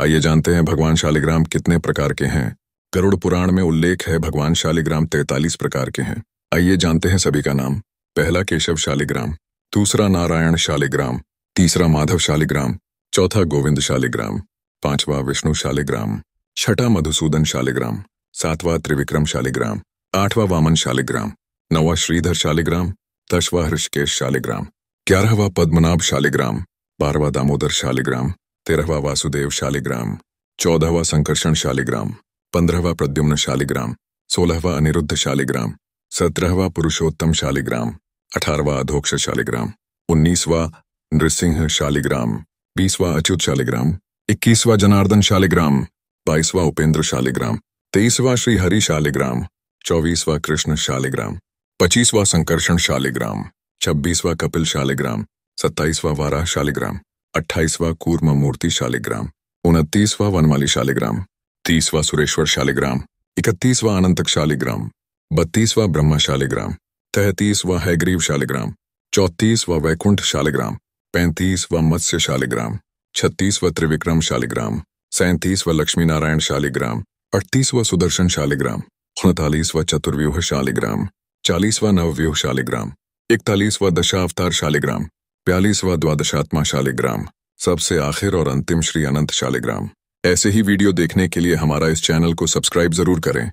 आइए जानते हैं भगवान शालिग्राम कितने प्रकार के हैं गरुड़ पुराण में उल्लेख है भगवान शालिग्राम तैतालीस प्रकार के हैं आइए जानते हैं सभी का नाम पहला केशव शालिग्राम दूसरा नारायण शालिग्राम तीसरा माधव शालिग्राम चौथा गोविंद शालिग्राम पांचवा विष्णु शालिग्राम छठा मधुसूदन शालिग्राम सातवा त्रिविक्रम शालिग्राम आठवां वामन शालिग्राम नवा श्रीधर शालिग्राम दसवा हृषकेश शालिग्राम ग्यारहवा पद्मनाभ शालिग्राम बारहवा दामोदर शालिग्राम तेरहवा वासुदेव शालिग्राम चौदहवा संकर्षण शालिग्राम पंद्रहवा प्रद्युम्न शालिग्राम सोलहवा अनिरुद्ध शालिग्राम सत्रहवा पुरुषोत्तम शालिग्राम अठारहवा अधोक्ष शालिग्राम उन्नीसवा नृसिंह शालिग्राम बीसवा अच्युत शालिग्राम इक्कीसवा जनार्दन शालिग्राम बाईसवा उपेंद्र शालिग्राम तेईसवा श्री हरि शालिग्राम चौबीसवा कृष्ण शालिग्राम पच्चीसवा संकर्षण शालिग्राम छब्बीसवा कपिल शालिग्राम सत्ताईसवा वारा शालिग्राम अट्ठाईसवा कूर्मा मूर्ति शालिग्राम उनतीसवा वनमाली शालिग्राम तीसवा सुरेश्वर शालिग्राम इकतीसवा अनंतक शालिग्राम बत्तीसवा ब्रह्मा शालिग्राम तैतीसवा हैग्रीव शालिग्राम व वैकुंठ शालिग्राम व मत्स्य शालिग्राम व त्रिविक्रम शालिग्राम लक्ष्मी लक्ष्मीनारायण शालिग्राम व सुदर्शन शालिग्राम व चतुर्व्यूह शालिग्राम व नवव्यूह शालिग्राम व दशावतार शालिग्राम बयालीसवा द्वादशात्मा शालिग्राम सबसे आखिर और अंतिम श्री अनंत शालिग्राम ऐसे ही वीडियो देखने के लिए हमारा इस चैनल को सब्सक्राइब जरूर करें